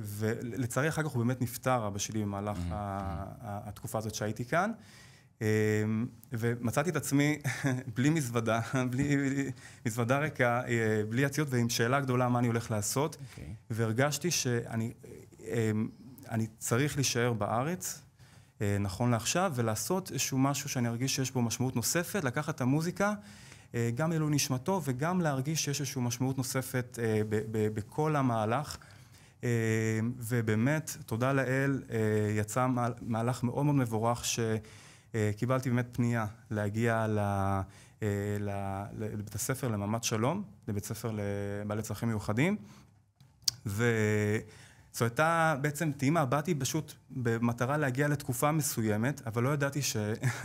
ולצערי אחר כך הוא באמת נפטר, אבא שלי, במהלך mm-hmm. התקופה הזאת שהייתי כאן. אמ, ומצאתי את עצמי בלי מזוודה, בלי מזוודה ריקה, אה, בלי הציוד ועם שאלה גדולה מה אני הולך לעשות. Okay. אוקיי. והרגשתי שאני אמ, צריך להישאר בארץ, אה, נכון לעכשיו, ולעשות איזשהו משהו שאני ארגיש שיש בו משמעות נוספת, לקחת את המוזיקה, אה, גם לעילוי נשמתו וגם להרגיש שיש איזשהו משמעות נוספת בכל המהלך. ובאמת, תודה לאל, יצא מהלך מאוד מאוד מבורך ש... אה, קיבלתי באמת פנייה להגיע ל... אה, לבית הספר לממת שלום, לבית ספר לבעלי צרכים מיוחדים. וזו הייתה בעצם טעימה, באתי פשוט במטרה להגיע לתקופה מסוימת, אבל לא ידעתי ש...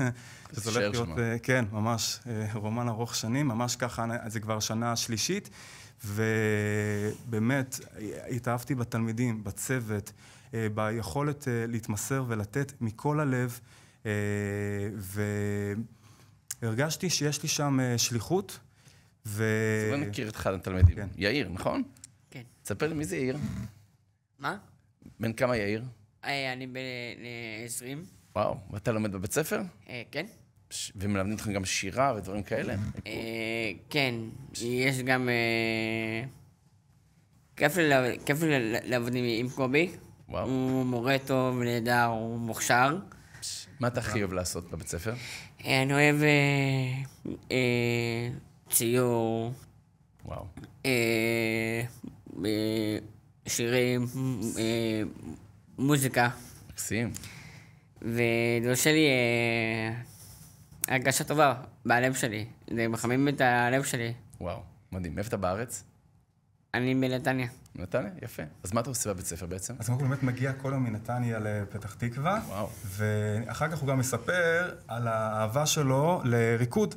שזה הולך להיות... אה, כן, ממש, רומן ארוך שנים, ממש ככה, זה כבר שנה שלישית, ובאמת התאהבתי בתלמידים, בצוות, ביכולת להתמסר ולתת מכל הלב. אה, והרגשתי שיש לי שם אה, שליחות. ו... אז בוא נכיר את אחד התלמידים. כן. יאיר, נכון? כן. תספר לי מי זה יאיר. מה? בן כמה יאיר? אה, אני בן 20. וואו, ואתה לומד בבית ספר? כן. ומלמדים אתכם גם שירה ודברים כאלה? כן, יש גם... כיף לי לעבוד עם קובי. הוא מורה טוב, נהדר, הוא מוכשר. מה אתה הכי אוהב לעשות בבית ספר? אה, אני אוהב אה, אה, ציור. וואו. שירים, מוזיקה. מקסים. וזה עושה לי הרגשה טובה בלב שלי. זה מחמם את הלב שלי. וואו, מדהים. איפה אתה בארץ? אני מנתניה. מנתניה? יפה. אז מה אתה עושה בבית ספר בעצם? אז הוא באמת מגיע כל יום מנתניה לפתח תקווה. וואו. ואחר כך הוא גם מספר על האהבה שלו לריקוד.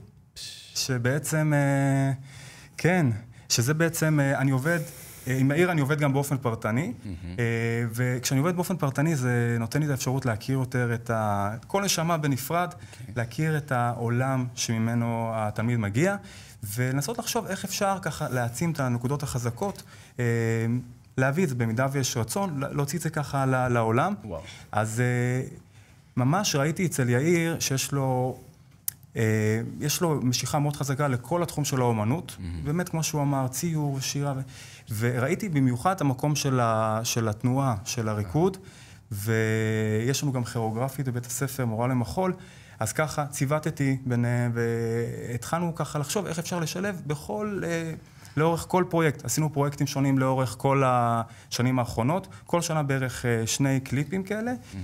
שבעצם, אה, כן, שזה בעצם, אה, אני עובד, אה, עם העיר אני עובד גם באופן פרטני, וכשאני עובד באופן פרטני זה נותן לי את האפשרות להכיר יותר את ה... כל נשמה בנפרד, אוקיי. להכיר את העולם שממנו התלמיד מגיע. ולנסות לחשוב איך אפשר ככה להעצים את הנקודות החזקות. אה, להביא את זה במידה ויש רצון, להוציא את זה ככה לעולם. וואו. אז אה, ממש ראיתי אצל יאיר שיש לו, Uh, יש לו משיכה מאוד חזקה לכל התחום של האומנות. Mm-hmm. באמת, כמו שהוא אמר, ציור, שירה. ו... וראיתי במיוחד את המקום של, ה... של התנועה, של הריקוד. אה. ויש לנו גם כירוגרפית בבית הספר, מורה למחול. אז ככה, ציוותתי, ביניהם, והתחלנו ככה לחשוב איך אפשר לשלב בכל... אה, לאורך כל פרויקט, עשינו פרויקטים שונים לאורך כל השנים האחרונות, כל שנה בערך אה, שני קליפים כאלה, mm-hmm.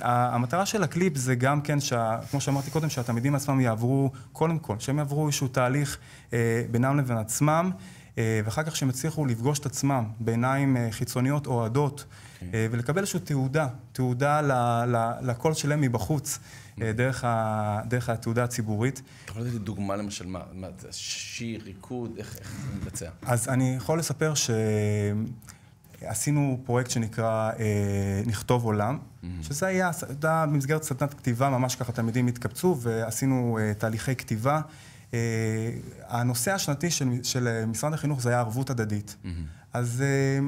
שהמטרה של הקליפ זה גם כן, שה, כמו שאמרתי קודם, שהתלמידים עצמם יעברו, קודם כל, שהם יעברו איזשהו תהליך אה, בינם לבין עצמם, אה, ואחר כך שהם יצליחו לפגוש את עצמם בעיניים אה, חיצוניות אוהדות. אה, ולקבל איזושהי תעודה, תעודה לקול שלהם מבחוץ, אה, mm-hmm. דרך ה, דרך התעודה הציבורית. אתה יכול לתת דוגמה למשל, מה מה זה שיר, ריקוד, איך איך זה מתבצע? אז אני יכול לספר שעשינו פרויקט שנקרא אה, נכתוב עולם, mm-hmm. שזה היה היה במסגרת סדנת כתיבה, ממש ככה תלמידים התקבצו ועשינו אה, תהליכי כתיבה. אה, הנושא השנתי של, של אה, משרד החינוך זה היה ערבות הדדית. Mm-hmm. אז אה,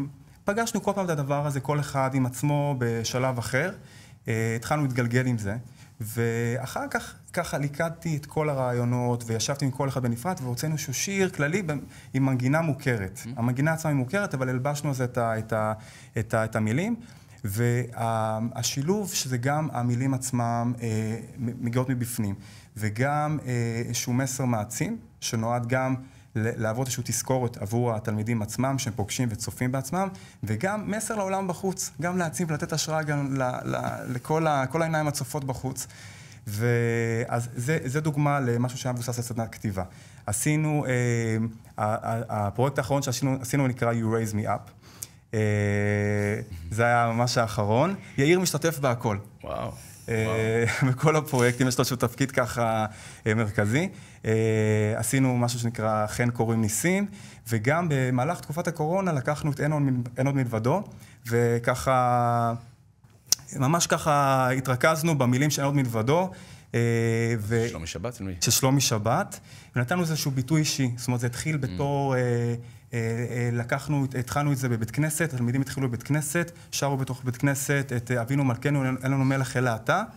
פגשנו כל פעם את הדבר הזה, כל אחד עם עצמו בשלב אחר. Uh, התחלנו להתגלגל עם זה, ואחר כך ככה ליקדתי את כל הרעיונות, וישבתי עם כל אחד בנפרד, והוצאנו איזשהו שיר כללי ב- עם מנגינה מוכרת. Mm-hmm. המנגינה עצמה היא מוכרת, אבל הלבשנו על זה את, ה, את, ה, את, ה, את המילים. והשילוב, וה- שזה גם המילים עצמם אה, מגיעות מבפנים, וגם אה, איזשהו מסר מעצים, שנועד גם להוות איזושהי תזכורת עבור התלמידים עצמם, שהם פוגשים וצופים בעצמם, וגם מסר לעולם בחוץ, גם להציב, ולתת השראה גם ל, ל, לכל ה, העיניים הצופות בחוץ. ואז זה, זה דוגמה למשהו שהיה מבוסס על סדנת כתיבה. עשינו, אה, הפרויקט האחרון שעשינו נקרא You Raise Me Up. אה, זה היה ממש האחרון. יאיר משתתף בהכל. וואו. אה, וואו. בכל הפרויקטים יש לו איזשהו תפקיד ככה אה, מרכזי. אה, עשינו משהו שנקרא חן קוראים ניסים, וגם במהלך תקופת הקורונה לקחנו את אין עוד מלבדו, וככה, ממש ככה התרכזנו במילים של אין עוד מלבדו. אה, ו... שלומי שבת? של שלומי שבת, ונתנו איזשהו ביטוי אישי. זאת אומרת, זה התחיל mm. בתור... אה, אה, אה, לקחנו, התחלנו את זה בבית כנסת, התלמידים התחילו בבית כנסת, שרו בתוך בית כנסת את אבינו מלכנו, אין לנו מלך אלא אתה. mm.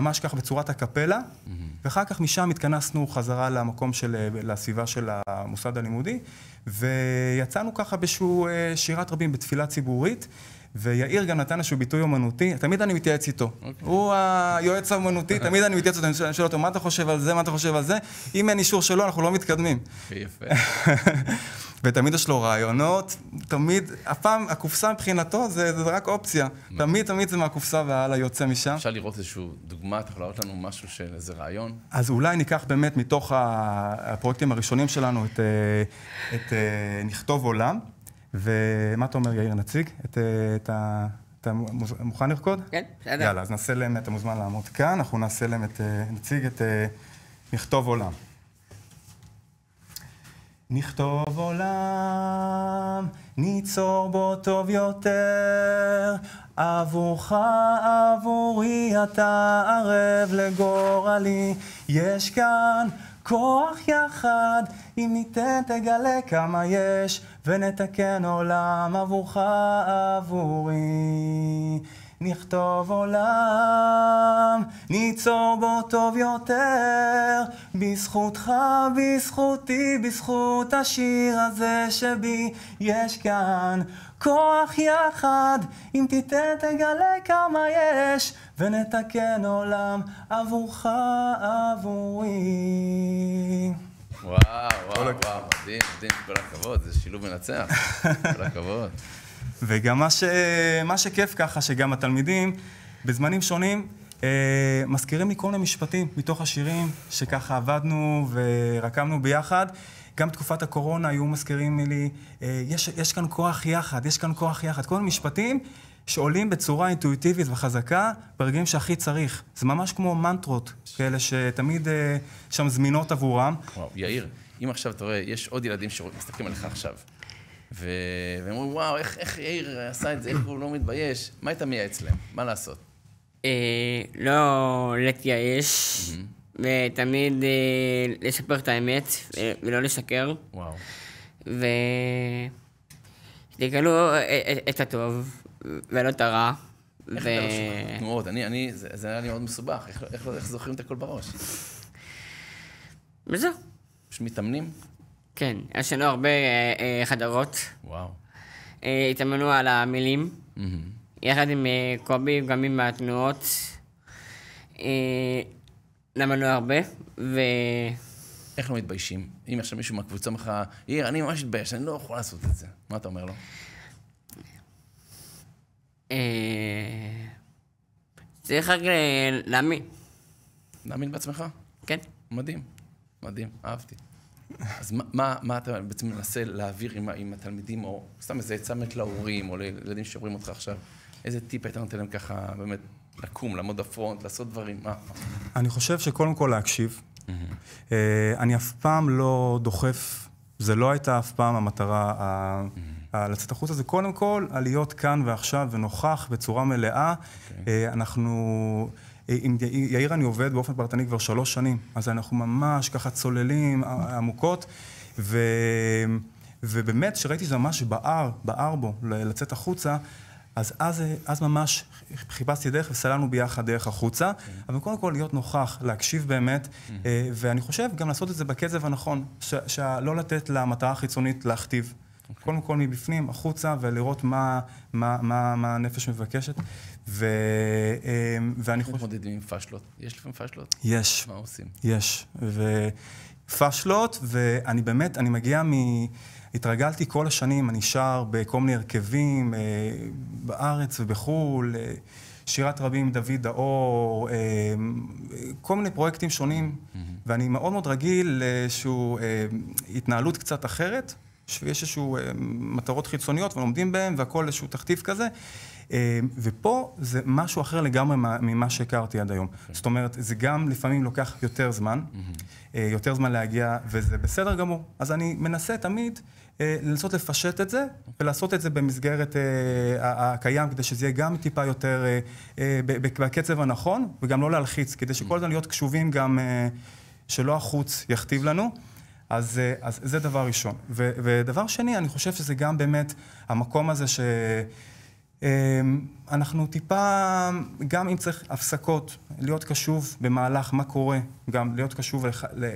ממש כך בצורת הקפלה, mm-hmm. ואחר כך משם התכנסנו חזרה למקום של, לסביבה של המוסד הלימודי, ויצאנו ככה באיזשהו אה, שירת רבים בתפילה ציבורית. ויאיר גם נתן איזשהו ביטוי אומנותי, תמיד אני מתייעץ איתו. Okay. אוקיי. הוא היועץ האומנותי, תמיד אני מתייעץ איתו, אני שואל אותו, מה אתה חושב על זה, מה אתה חושב על זה? אם אין אישור שלו, אנחנו לא מתקדמים. יפה. ותמיד יש לו רעיונות, תמיד, הפעם, הקופסה מבחינתו זה, זה רק אופציה. תמיד, תמיד זה מהקופסה והלאה יוצא משם. אפשר לראות איזושהי דוגמה, אתה יכול להראות לנו משהו של איזה רעיון? אז אולי ניקח באמת מתוך הפרויקטים הראשונים שלנו את, אה, את את אה, נכתוב עולם, ומה אתה אומר, יאיר נציג? את, אה, את ה... אתה מוכן לרקוד? כן, בסדר. יאללה, אז נעשה להם, אתה מוזמן לעמוד כאן, אנחנו נעשה להם את... נציג את... נכתוב עולם. נכתוב עולם, ניצור בו טוב יותר, עבורך עבורי אתה ערב לגורלי, יש כאן כוח יחד, אם ניתן תגלה כמה יש, ונתקן עולם עבורך עבורי. נכתוב עולם, ניצור בו טוב יותר, בזכותך, בזכותי, בזכות השיר הזה שבי יש כאן. כוח יחד, אם תיתן תגלה כמה יש, ונתקן עולם עבורך, עבורי. וואו, וואו, וואו, מדהים, מדהים, כל הכבוד, זה שילוב מנצח, כל הכבוד. וגם מה, ש... מה שכיף ככה, שגם התלמידים, בזמנים שונים, אה, מזכירים לי כל מיני משפטים מתוך השירים, שככה עבדנו ורקמנו ביחד. גם תקופת הקורונה היו מזכירים לי, אה, יש, יש כאן כוח יחד, יש כאן כוח יחד. כל מיני משפטים שעולים בצורה אינטואיטיבית וחזקה ברגעים שהכי צריך. זה ממש כמו מנטרות כאלה שתמיד אה, שם זמינות עבורם. וואו, יאיר, אם עכשיו אתה רואה, יש עוד ילדים שמסתכלים עליך עכשיו. והם אומרים, וואו, איך, איך יאיר עשה את זה, איך הוא לא מתבייש? מה היית מייעץ להם? מה לעשות? אה, לא להתייאש, ותמיד אה, לספר את האמת, אה, ולא לשקר. וואו. ו... תגלו את הטוב, ולא את הרע. איך אתה רשום לא תנועות? אני, אני, זה היה לי מאוד מסובך, איך זוכרים את הכל בראש? וזהו. פשוט מתאמנים? כן, יש לנו הרבה אה, אה, חדרות. וואו. אה, התאמנו על המילים, mm-hmm. יחד עם אה, קובי, גם עם התנועות. אה, למדנו הרבה, ו... איך לא מתביישים? אם עכשיו מישהו מהקבוצה אומר לך, עיר, אני ממש מתבייש, אני לא יכול לעשות את זה. מה אתה אומר לו? אה, צריך רק אה, להאמין. להאמין בעצמך? כן. מדהים, מדהים, אהבתי. אז מה, מה, אתה בעצם מנסה להעביר עם, עם התלמידים, או סתם איזה עצה מת להורים, או לילדים שאומרים אותך עכשיו? איזה טיפ היית נותן להם ככה, באמת, לקום, לעמוד בפרונט, לעשות דברים? מה? אני חושב שקודם כל להקשיב. Mm-hmm. אה, אני אף פעם לא דוחף, זה לא הייתה אף פעם המטרה mm-hmm. לצאת החוצה, זה קודם כל להיות כאן ועכשיו ונוכח בצורה מלאה. אוקיי. אה, אנחנו... עם יאיר אני עובד באופן פרטני כבר שלוש שנים, אז אנחנו ממש ככה צוללים אה, עמוקות, ו... ובאמת, כשראיתי שזה ממש בער, בער בו, לצאת החוצה, אז אז, אז ממש חיפשתי דרך וסללנו ביחד דרך החוצה, okay. כן. אבל קודם כל להיות נוכח, להקשיב באמת, mm-hmm. אה, ואני חושב גם לעשות את זה בקצב הנכון, שלא לתת למטרה החיצונית להכתיב. Okay. אוקיי. קודם כל מבפנים, החוצה, ולראות מה, מה, מה, מה הנפש מבקשת. ו... אמ, ואני חושב... מתמודדים עם פשלות. יש לפעמים פשלות? יש. מה עושים? יש. ופשלות, ואני באמת, אני מגיע מ... התרגלתי כל השנים, אני שר בכל מיני הרכבים, אה, בארץ ובחו"ל, אה, שירת רבים דוד האור, אה, כל מיני פרויקטים שונים, mm-hmm. ואני מאוד מאוד רגיל לאיזושהי אה, אה, התנהלות קצת אחרת, שיש איזשהו אה, מטרות חיצוניות ולומדים בהן, והכל איזשהו תכתיב כזה. אה, ופה זה משהו אחר לגמרי ממה שהכרתי עד היום. Okay. כן. זאת אומרת, זה גם לפעמים לוקח יותר זמן, mm-hmm. יותר זמן להגיע, וזה בסדר גמור. אז אני מנסה תמיד אה, לנסות לפשט את זה, ולעשות את זה במסגרת הקיים, כדי שזה יהיה גם טיפה יותר בקצב הנכון, וגם לא להלחיץ, כדי שכל הזמן להיות קשובים גם שלא החוץ יכתיב לנו. אז, אז זה דבר ראשון. ו, ודבר שני, אני חושב שזה גם באמת המקום הזה ש... אמ, אנחנו טיפה, גם אם צריך הפסקות, להיות קשוב במהלך, מה קורה, גם להיות קשוב, לח... ל...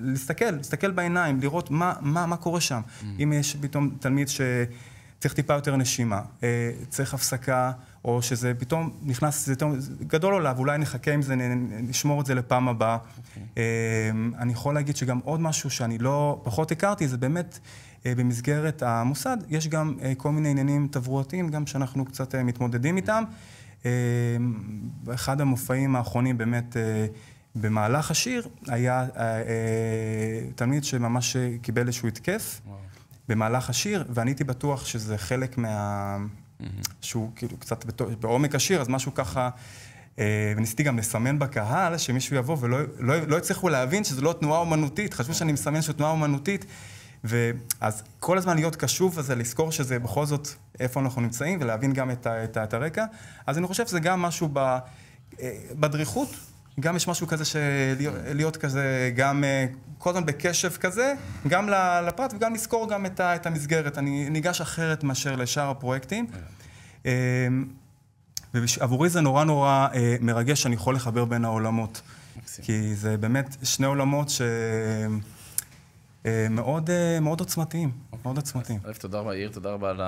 להסתכל, להסתכל בעיניים, לראות מה, מה, מה קורה שם. Mm. אם יש פתאום תלמיד שצריך טיפה יותר נשימה, אה, צריך הפסקה, או שזה פתאום נכנס, זה פתאום גדול עליו, אולי נחכה עם זה, נשמור את זה לפעם הבאה. Okay. אוקיי. אמ, אני יכול להגיד שגם עוד משהו שאני לא, פחות הכרתי, זה באמת... אה, במסגרת המוסד יש גם אה, כל מיני עניינים תברואתיים, גם שאנחנו קצת אה, מתמודדים איתם. אחד המופעים האחרונים באמת במהלך השיר היה תלמיד שממש קיבל איזשהו התקף וואו. במהלך השיר, ואני הייתי בטוח שזה חלק מה... Mm-hmm. שהוא כאילו קצת בעומק השיר, אז משהו ככה... וניסיתי גם לסמן בקהל, שמישהו יבוא ולא לא, לא הצליחו להבין שזו לא תנועה אומנותית, חשבו שאני מסמן שזו תנועה אומנותית. ואז כל הזמן להיות קשוב וזה לזכור שזה בכל זאת איפה אנחנו נמצאים ולהבין גם את, ה, את, ה, את הרקע. אז אני חושב שזה גם משהו ב, אה, בדריכות, גם יש משהו כזה שלהיות כזה גם אה, כל הזמן בקשב כזה, גם לפרט וגם לזכור גם את, ה, את המסגרת. אני ניגש אחרת מאשר לשאר הפרויקטים. כן. אמ, ועבורי זה נורא נורא אה, מרגש שאני יכול לחבר בין העולמות. כי זה באמת שני עולמות ש... אה, מאוד, אה, מאוד עוצמתיים, מאוד עוצמתיים. א', תודה רבה, יאיר, תודה רבה על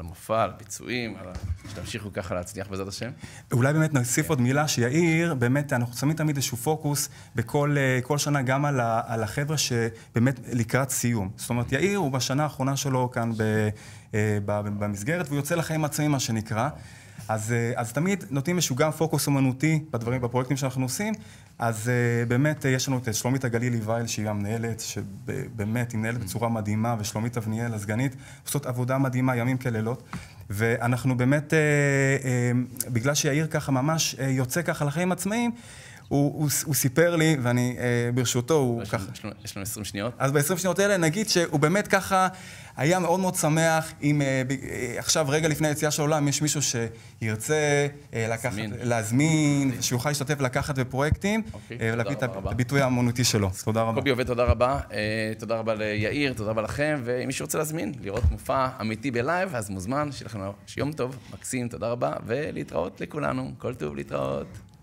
המופע, על הביצועים, על שתמשיכו ככה להצליח בעזרת השם. אולי באמת נוסיף עוד מילה שיאיר, באמת, אנחנו שמים תמיד איזשהו פוקוס בכל אה, שנה גם על, החבר'ה שבאמת לקראת סיום. זאת אומרת, יאיר הוא בשנה האחרונה שלו כאן במסגרת, והוא יוצא לחיים עצמי, מה שנקרא. אז, אז תמיד נותנים איזשהו גם פוקוס אומנותי בדברים, בפרויקטים שאנחנו עושים, אז uh, באמת uh, יש לנו את אה, שלומית הגלילי וייל שהיא המנהלת, שבאמת היא מנהלת בצורה מדהימה, ושלומית אבניאל הסגנית עושות עבודה מדהימה ימים כלילות. ואנחנו באמת, uh, uh, בגלל שיאיר ככה ממש uh, יוצא ככה לחיים עצמאיים, הוא, הוא, הוא סיפר לי, ואני, אה, ברשותו, הוא ככה... יש לנו, יש לנו 20 שניות. אז ב-20 שניות האלה נגיד שהוא באמת ככה היה מאוד מאוד שמח אם אה, ב, אה, עכשיו, רגע לפני היציאה של העולם, יש מישהו שירצה אה, לקחת, זמין. להזמין, זמין. שיוכל להשתתף לקחת בפרויקטים, אוקיי, אה, ולהביא את הביטוי האמנותי שלו. תודה רבה. קובי עובד, תודה רבה. אה, תודה רבה ליאיר, תודה רבה לכם, ואם מישהו רוצה להזמין, לראות מופע אמיתי בלייב, אז מוזמן, שיהיה לכם יום טוב, מקסים, תודה רבה, ולהתראות לכולנו. כל טוב, להתראות.